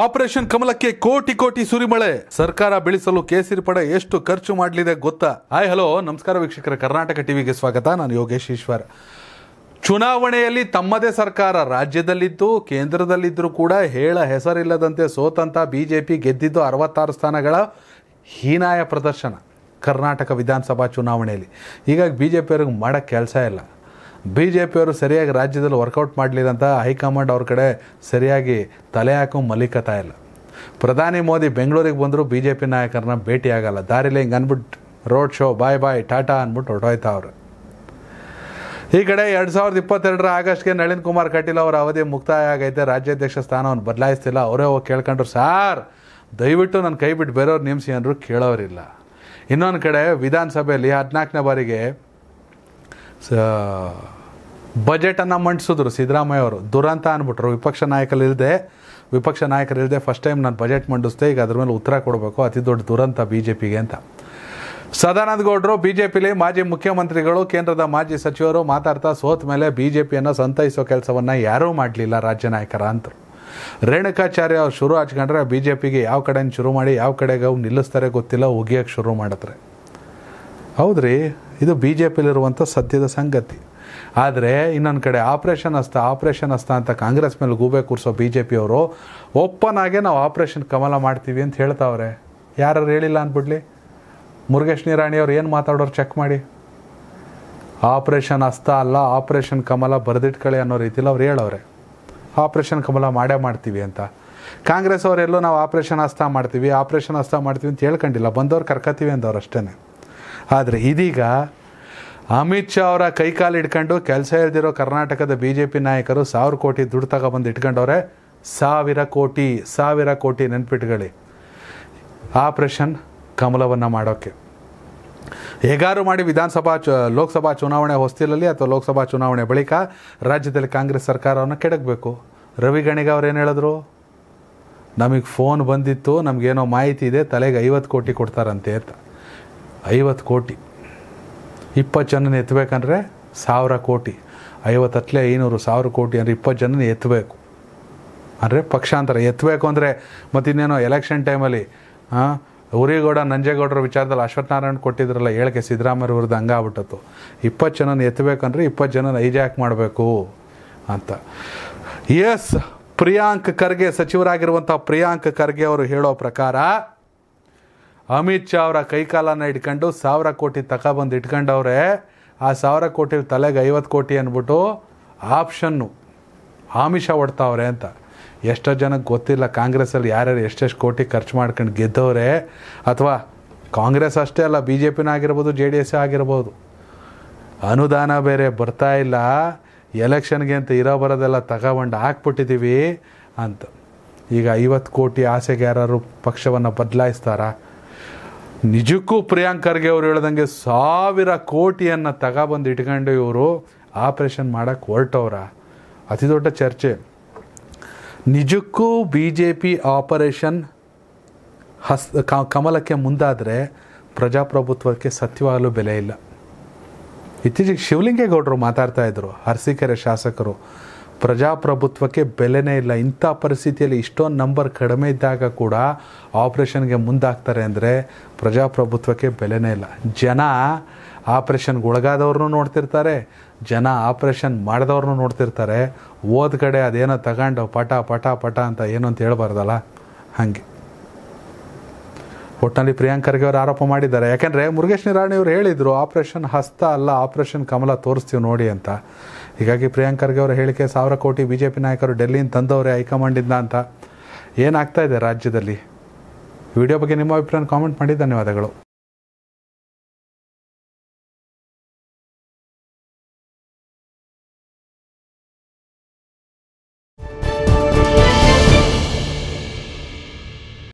operation ಕಮಲಕ್ಕೆ ಕೋಟಿ ಕೋಟಿ ಸುರಿಮಳೆ ಸರ್ಕಾರ ಬೆಳೆಸಲು ಕೇಸರಿ ಪಡೆ ಎಷ್ಟು ಖರ್ಚು ಮಾಡಲಿದೆ ಗೊತ್ತಾ ಹಾಯ್ ಹಲೋ ನಮಸ್ಕಾರ ವೀಕ್ಷಕರ ಕರ್ನಾಟಕ ಟಿವಿಗೆ ಸ್ವಾಗತ ನಾನು ಯೋಗೇಶ್ ಈಶ್ವರ್ ಚುನಾವಣೆಯಲ್ಲಿ ತಮ್ಮದೇ ಸರ್ಕಾರ ರಾಜ್ಯದಲ್ಲಿದ್ದು ಕೇಂದ್ರದಲ್ಲಿದ್ದರೂ ಕೂಡ ಹೇಳ ಹೆಸರಿಲ್ಲದಂತೆ ಸೋತಂತ ಬಿಜೆಪಿ ಗೆದ್ದಿದ್ದು ಅರವತ್ತಾರು ಸ್ಥಾನಗಳ ಹೀನಾಯ ಪ್ರದರ್ಶನ ಕರ್ನಾಟಕ ವಿಧಾನಸಭಾ ಚುನಾವಣೆಯಲ್ಲಿ ಹೀಗಾಗಿ ಬಿ ಜೆ ಪಿಯವ್ರಿಗೆ ಮಾಡೋಕ್ಕೆ ಕೆಲಸ ಇಲ್ಲ ಬಿ ಜೆ ಪಿಯವರು ಸರಿಯಾಗಿ ರಾಜ್ಯದಲ್ಲಿ ವರ್ಕೌಟ್ ಮಾಡಲಿಲ್ಲ ಅಂತ ಹೈಕಮಾಂಡ್ ಅವ್ರ ಕಡೆ ಸರಿಯಾಗಿ ತಲೆ ಹಾಕೋ ಮಲಿಕತಾ ಇಲ್ಲ ಪ್ರಧಾನಿ ಮೋದಿ ಬೆಂಗಳೂರಿಗೆ ಬಂದರೂ ಬಿ ಜೆ ಪಿ ನಾಯಕರನ್ನ ಭೇಟಿ ಆಗಲ್ಲ ದಾರಿಲಿ ಹಿಂಗೆ ಅಂದ್ಬಿಟ್ಟು road show bye bye tata ಅಂದ್ಬಿಟ್ಟು ಹೊರಟೋಯ್ತಾ ಅವರು ಈ ಕಡೆ ಎರಡು ಸಾವಿರದ ಇಪ್ಪತ್ತೆರಡರ ಆಗಸ್ಟ್ಗೆ ನಳಿನ್ ಕುಮಾರ್ ಕಟೀಲ್ ಅವರ ಅವಧಿ ಮುಕ್ತಾಯ ಆಗೈತೆ ರಾಜ್ಯಾಧ್ಯಕ್ಷ ಸ್ಥಾನವನ್ನು ಬದಲಾಯಿಸ್ತಿಲ್ಲ ಅವರೇ ಹೋಗಿ ಕೇಳ್ಕೊಂಡ್ರು ಸಾರ್ ದಯವಿಟ್ಟು ನನ್ನ ಕೈ ಬಿಟ್ಟು ಬೇರೆಯವ್ರು ನೇಮಿಸಿ ಅಂದರು ಕೇಳೋರಿಲ್ಲ ಇನ್ನೊಂದು ಕಡೆ ವಿಧಾನಸಭೆಯಲ್ಲಿ ಹದಿನಾಲ್ಕನೇ ಬಾರಿಗೆ ಬಜೆಟನ್ನು ಮಂಡಿಸಿದ್ರು ಸಿದ್ದರಾಮಯ್ಯ ಅವರು ದುರಂತ ಅಂದ್ಬಿಟ್ರು ವಿಪಕ್ಷ ನಾಯಕರಿಲ್ಲದೆ ವಿಪಕ್ಷ ನಾಯಕರಿಲ್ಲದೆ ಫಸ್ಟ್ ಟೈಮ್ ನಾನು ಬಜೆಟ್ ಮಂಡಿಸ್ದೆ ಈಗ ಅದ್ರ ಮೇಲೆ ಉತ್ತರ ಕೊಡಬೇಕು ಅತಿ ದೊಡ್ಡ ದುರಂತ ಬಿ ಜೆ ಪಿಗೆ ಅಂತ ಸದಾನಂದ ಗೌಡರು ಬಿ ಜೆ ಪಿಲಿ ಮಾಜಿ ಮುಖ್ಯಮಂತ್ರಿಗಳು ಕೇಂದ್ರದ ಮಾಜಿ ಸಚಿವರು ಮಾತಾಡ್ತಾ ಸೋತ ಮೇಲೆ ಬಿ ಜೆ ಪಿಯನ್ನು ಸಂತೈಸೋ ಕೆಲಸವನ್ನು ಯಾರೂ ಮಾಡಲಿಲ್ಲ ರಾಜ್ಯ ನಾಯಕರ ಅಂತರು ರೇಣುಕಾಚಾರ್ಯ ಅವ್ರು ಶುರು ಹಚ್ಕೊಂಡ್ರೆ ಬಿ ಜೆ ಪಿಗೆ ಯಾವ ಕಡೆಯಿಂದ ಶುರು ಮಾಡಿ ಯಾವ ಕಡೆಗೆ ಅವ್ರು ನಿಲ್ಲಿಸ್ತಾರೆ ಗೊತ್ತಿಲ್ಲ ಉಗಿಯೋಕ್ಕೆ ಶುರು ಮಾಡಿದ್ರೆ ಹೌದ್ರಿ ಇದು ಬಿ ಜೆ ಪಿಲಿರುವಂಥ ಸತ್ಯದ ಸಂಗತಿ ಆದರೆ ಇನ್ನೊಂದು ಕಡೆ ಆಪ್ರೇಷನ್ ಅಸ್ತ ಆಪ್ರೇಷನ್ ಅಸ್ತ ಅಂತ ಕಾಂಗ್ರೆಸ್ ಮೇಲೆ ಗೂಬೆ ಕೂರಿಸೋ ಬಿ ಜೆ ಪಿಯವರು ಓಪನ್ ಆಗೇ ನಾವು ಆಪ್ರೇಷನ್ ಕಮಲ ಮಾಡ್ತೀವಿ ಅಂತ ಹೇಳ್ತಾವ್ರೆ ಯಾರು ಹೇಳಿಲ್ಲ ಅಂದ್ಬಿಡ್ಲಿ ಮುರುಗೇಶ್ ನಿರಾಣಿಯವ್ರು ಏನು ಮಾತಾಡೋರು ಚೆಕ್ ಮಾಡಿ ಆಪ್ರೇಷನ್ ಅಸ್ತ ಅಲ್ಲ ಆಪ್ರೇಷನ್ ಕಮಲ ಬರೆದಿಟ್ಕಳೆ ಅನ್ನೋ ರೀತಿಲಿ ಅವ್ರು ಹೇಳವ್ರೆ ಆಪ್ರೇಷನ್ ಕಮಲ ಮಾಡೇ ಮಾಡ್ತೀವಿ ಅಂತ ಕಾಂಗ್ರೆಸ್ ಅವರೆಲ್ಲೂ ನಾವು ಆಪ್ರೇಷನ್ ಹಸ್ತ ಮಾಡ್ತೀವಿ ಆಪ್ರೇಷನ್ ಅಸ್ತ ಮಾಡ್ತೀವಿ ಅಂತ ಹೇಳ್ಕೊಂಡಿಲ್ಲ ಬಂದವ್ರು ಕರ್ಕತೀವಿ ಅಂದವ್ರು ಅಷ್ಟೇ ಆದರೆ ಇದೀಗ ಅಮಿತ್ ಶಾ ಅವರ ಕೈಕಾಲು ಇಟ್ಕೊಂಡು ಕೆಲಸ ಇಲ್ದಿರೋ ಕರ್ನಾಟಕದ ಬಿ ಜೆ ಪಿ ನಾಯಕರು ಸಾವಿರ ಕೋಟಿ ದುಡ್ಡು ತಗೊಬಂದು ಇಟ್ಕೊಂಡವ್ರೆ ಸಾವಿರ ಕೋಟಿ ಸಾವಿರ ಕೋಟಿ ನೆನ್ಪಿಟ್ಕೊಳ್ಳಿ ಆಪ್ರೇಷನ್ ಕಮಲವನ್ನು ಮಾಡೋಕ್ಕೆ ಹೇಗಾರು ಮಾಡಿ ವಿಧಾನಸಭಾ ಚು ಲೋಕಸಭಾ ಚುನಾವಣೆ ಹೊಸ್ತಿಲಲ್ಲಿ ಅಥವಾ ಲೋಕಸಭಾ ಚುನಾವಣೆ ಬಳಿಕ ರಾಜ್ಯದಲ್ಲಿ ಕಾಂಗ್ರೆಸ್ ಸರ್ಕಾರವನ್ನು ಕೆಡಗಬೇಕು ರವಿ ಗಣಿಗ ಅವ್ರು ಏನು ಹೇಳಿದ್ರು ನಮಗೆ ಫೋನ್ ಬಂದಿತ್ತು ನಮಗೇನೋ ಮಾಹಿತಿ ಇದೆ ತಲೆಗೆ ಐವತ್ತು ಕೋಟಿ ಕೊಡ್ತಾರಂತೆ ಅಂತ ಐವತ್ತು ಕೋಟಿ ಇಪ್ಪತ್ತು ಜನನ ಎತ್ತಬೇಕಂದ್ರೆ ಸಾವಿರ ಕೋಟಿ ಐವತ್ತತ್ಲೆ ಐನೂರು ಸಾವಿರ ಕೋಟಿ ಅಂದರೆ ಇಪ್ಪತ್ತು ಜನನ ಎತ್ತಬೇಕು ಅಂದರೆ ಪಕ್ಷಾಂತರ ಎತ್ತಬೇಕು ಅಂದರೆ ಮತ್ತಿನ್ನೇನೋ ಎಲೆಕ್ಷನ್ ಟೈಮಲ್ಲಿ ಉರಿಗೌಡ ನಂಜೇಗೌಡರ ವಿಚಾರದಲ್ಲಿ ಅಶ್ವತ್ಥನಾರಾಯಣ ಕೊಟ್ಟಿದ್ರಲ್ಲ ಹೇಳಿಕೆ ಸಿದ್ದರಾಮಯ್ಯ ವಿರುದ್ಧ ಹಂಗಾಗ್ಬಿಟ್ಟತ್ತು ಇಪ್ಪತ್ತು ಜನನ ಎತ್ತಬೇಕಂದ್ರೆ ಇಪ್ಪತ್ತು ಜನನ ಐಜಾಕ್ ಮಾಡಬೇಕು ಅಂತ ಎಸ್ ಪ್ರಿಯಾಂಕ್ ಖರ್ಗೆ ಸಚಿವರಾಗಿರುವಂಥ ಪ್ರಿಯಾಂಕ್ ಖರ್ಗೆ ಅವರು ಹೇಳೋ ಪ್ರಕಾರ ಅಮಿತ್ ಶಾ ಅವರ ಕೈಕಾಲನ ಇಟ್ಕೊಂಡು ಸಾವಿರ ಕೋಟಿ ತಗೊಬಂದು ಇಟ್ಕೊಂಡವ್ರೆ ಆ ಸಾವಿರ ಕೋಟಿ ತಲೆಗೆ ಐವತ್ತು ಕೋಟಿ ಅಂದ್ಬಿಟ್ಟು ಆಪ್ಷನ್ನು ಆಮಿಷ ಹೊಡ್ತಾವ್ರೆ ಅಂತ ಎಷ್ಟೋ ಜನಕ್ಕೆ ಗೊತ್ತಿಲ್ಲ ಕಾಂಗ್ರೆಸ್ಸಲ್ಲಿ ಯಾರ್ಯಾರು ಎಷ್ಟೆಷ್ಟು ಕೋಟಿ ಖರ್ಚು ಮಾಡ್ಕೊಂಡು ಗೆದ್ದವ್ರೆ ಅಥವಾ ಕಾಂಗ್ರೆಸ್ ಅಷ್ಟೇ ಅಲ್ಲ ಬಿ ಜೆ ಪಿನ ಆಗಿರ್ಬೋದು ಜೆ ಡಿ ಎಸ್ ಆಗಿರ್ಬೋದು ಅನುದಾನ ಬೇರೆ ಬರ್ತಾ ಇಲ್ಲ ಎಲೆಕ್ಷನ್ಗೆ ಅಂತ ಇರೋ ಬರೋದೆಲ್ಲ ತಗೊಂಡು ಹಾಕ್ಬಿಟ್ಟಿದ್ದೀವಿ ಅಂತ ಈಗ ಐವತ್ತು ಕೋಟಿ ಆಸೆಗೆ ಯಾರು ಪಕ್ಷವನ್ನು ಬದಲಾಯಿಸ್ತಾರಾ ನಿಜಕ್ಕೂ ಪ್ರಿಯಾಂಕ್ ಖರ್ಗೆ ಅವರು ಹೇಳ್ದಂಗೆ ಸಾವಿರ ಕೋಟಿಯನ್ನು ತಗೊಬಂದು ಇಟ್ಕೊಂಡು ಇವರು ಆಪ್ರೇಷನ್ ಮಾಡೋಕ್ಕೆ ಹೊರಟವ್ರ ಅತಿ ದೊಡ್ಡ ಚರ್ಚೆ ನಿಜಕ್ಕೂ ಬಿ ಜೆ ಪಿ ಆಪರೇಷನ್ ಹಸ್ ಕಮಲಕ್ಕೆ ಮುಂದಾದರೆ ಪ್ರಜಾಪ್ರಭುತ್ವಕ್ಕೆ ಸತ್ಯವಾಗಲು ಬೆಲೆ ಇಲ್ಲ ಇತ್ತೀಚೆಗೆ ಶಿವಲಿಂಗೇಗೌಡರು ಮಾತಾಡ್ತಾಯಿದ್ರು ಹರಸಿಕೆರೆ ಶಾಸಕರು ಪ್ರಜಾಪ್ರಭುತ್ವಕ್ಕೆ ಬೆಲೆನೇ ಇಲ್ಲ ಇಂಥ ಪರಿಸ್ಥಿತಿಯಲ್ಲಿ ಇಷ್ಟೊಂದು ನಂಬರ್ ಕಡಿಮೆ ಇದ್ದಾಗ ಕೂಡ ಆಪ್ರೇಷನ್ಗೆ ಮುಂದಾಗ್ತಾರೆ ಅಂದರೆ ಪ್ರಜಾಪ್ರಭುತ್ವಕ್ಕೆ ಬೆಲೆನೇ ಇಲ್ಲ ಜನ ಆಪ್ರೇಷನ್ಗೆ ಒಳಗಾದವ್ರನ್ನೂ ನೋಡ್ತಿರ್ತಾರೆ ಜನ ಆಪ್ರೇಷನ್ ಮಾಡಿದವ್ರನ್ನೂ ನೋಡ್ತಿರ್ತಾರೆ ಓದ್ ಕಡೆ ಅದೇನೋ ತಗೊಂಡು ಪಟ ಪಟ ಪಟ ಅಂತ ಏನು ಅಂತ ಹೇಳ್ಬಾರ್ದಲ್ಲ ಹಾಗೆ ಒಟ್ಟಿನಲ್ಲಿ ಪ್ರಿಯಾಂಕರ್ಗೆ ಅವರು ಆರೋಪ ಮಾಡಿದ್ದಾರೆ ಯಾಕೆಂದರೆ ಮುರುಗೇಶ್ ನಿರಾಣಿ ಅವರು ಹೇಳಿದರು ಆಪ್ರೇಷನ್ ಹಸ್ತ ಅಲ್ಲ ಆಪ್ರೇಷನ್ ಕಮಲ ತೋರಿಸ್ತೀವಿ ನೋಡಿ ಅಂತ ಹೀಗಾಗಿ ಪ್ರಿಯಾಂಕರ್ಗೆ ಅವರ ಹೇಳಿಕೆ ಸಾವಿರ ಕೋಟಿ ಬಿ ಜೆ ಪಿ ನಾಯಕರು ಡೆಲ್ಲಿಯಿಂದ ತಂದವರೇ ಹೈಕಮಾಂಡಿಂದ ಅಂತ ಏನಾಗ್ತಾ ಇದೆ ರಾಜ್ಯದಲ್ಲಿ ವಿಡಿಯೋ ಬಗ್ಗೆ ನಿಮ್ಮ ಅಭಿಪ್ರಾಯ ಕಾಮೆಂಟ್ ಮಾಡಿ ಧನ್ಯವಾದಗಳು